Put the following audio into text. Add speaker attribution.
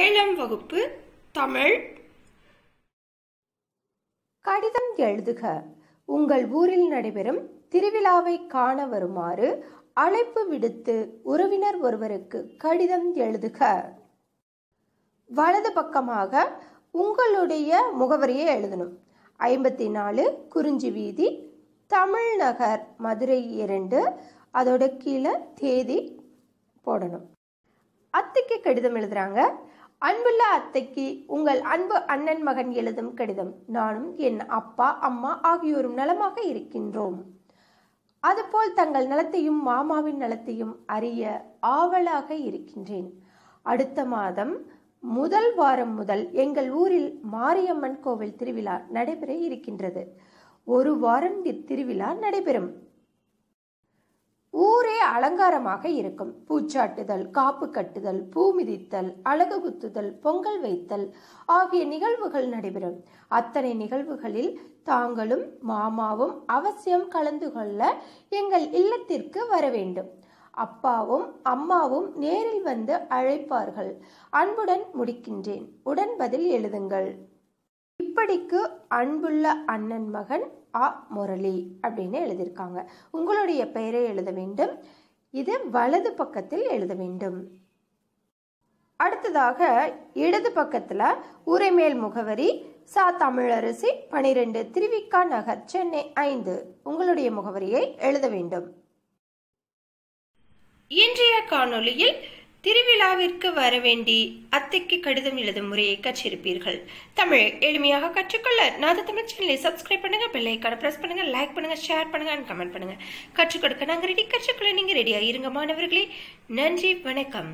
Speaker 1: ஏழாம் வகுப்பு தமிழ் கடிதம் எழுதுக உங்கள் ஊரில் நடைபெறும் திருவிழாவை காண வருமாறு அழைப்பு விடுத்து உறவினர் ஒருவருக்கு கடிதம் எழுதுக வலது பக்கமாக உங்களுடைய முகவரியை எழுதணும் ஐம்பத்தி நாலு குறிஞ்சி வீதி தமிழ்நகர் மதுரை இரண்டு அதோட கீழே தேதி போடணும் அத்தைக்கு கடிதம் எழுதுறாங்க அன்புள்ள அத்தைக்கு உங்கள் அன்பு அண்ணன் மகன் எழுதும் கடிதம் நானும் என் அப்பா அம்மா ஆகியோரும் நலமாக இருக்கின்றோம் அதுபோல் தங்கள் நலத்தையும் மாமாவின் நலத்தையும் அறிய ஆவலாக இருக்கின்றேன் அடுத்த மாதம் முதல் வாரம் முதல் எங்கள் ஊரில் மாரியம்மன் கோவில் திருவிழா நடைபெற இருக்கின்றது ஒரு வாரம் திருவிழா நடைபெறும் ஊரே அலங்காரமாக இருக்கும் பூச்சாட்டுதல் காப்பு கட்டுதல் பூ மிதித்தல் அழகு குத்துதல் பொங்கல் வைத்தல் ஆகிய நிகழ்வுகள் நடைபெறும் அத்தனை நிகழ்வுகளில் தாங்களும் மாமாவும் அவசியம் கலந்து கொள்ள எங்கள் இல்லத்திற்கு வர வேண்டும் அப்பாவும் அம்மாவும் நேரில் வந்து அழைப்பார்கள் அன்புடன் முடிக்கின்றேன் உடன் பதில் எழுதுங்கள் இப்படிக்கு அன்புள்ள அண்ணன் மகன் அ முரளி அப்படின்னு எழுதியிருக்காங்க உங்களுடைய பெயரை எழுத வேண்டும் இது வலது பக்கத்தில் எழுத வேண்டும் அடுத்ததாக இடது பக்கத்தில் உரைமேல் முகவரி சா தமிழரசி பனிரெண்டு திருவிக்கா நகர் சென்னை ஐந்து உங்களுடைய முகவரியை எழுத வேண்டும் இன்றைய காணொலியில் திருவிழாவிற்கு வர வேண்டி அத்தைக்கு கடிதம் எழுதும் முறையை கற்றிருப்பீர்கள் தமிழ் எளிமையாக கற்றுக்கொள்ள நான் தமிழ் சேனலை சப்ஸ்கிரைப் பண்ணுங்க பெல்லைக்கான ப்ரெஸ் பண்ணுங்க லைக் பண்ணுங்க ஷேர் பண்ணுங்க அண்ட் கமெண்ட் பண்ணுங்க கற்றுக் கொடுக்க நாங்கள் ரெடி கற்றுக்கொள்ள நீங்க ரெடியாக இருங்க மாணவர்களே நன்றி வணக்கம்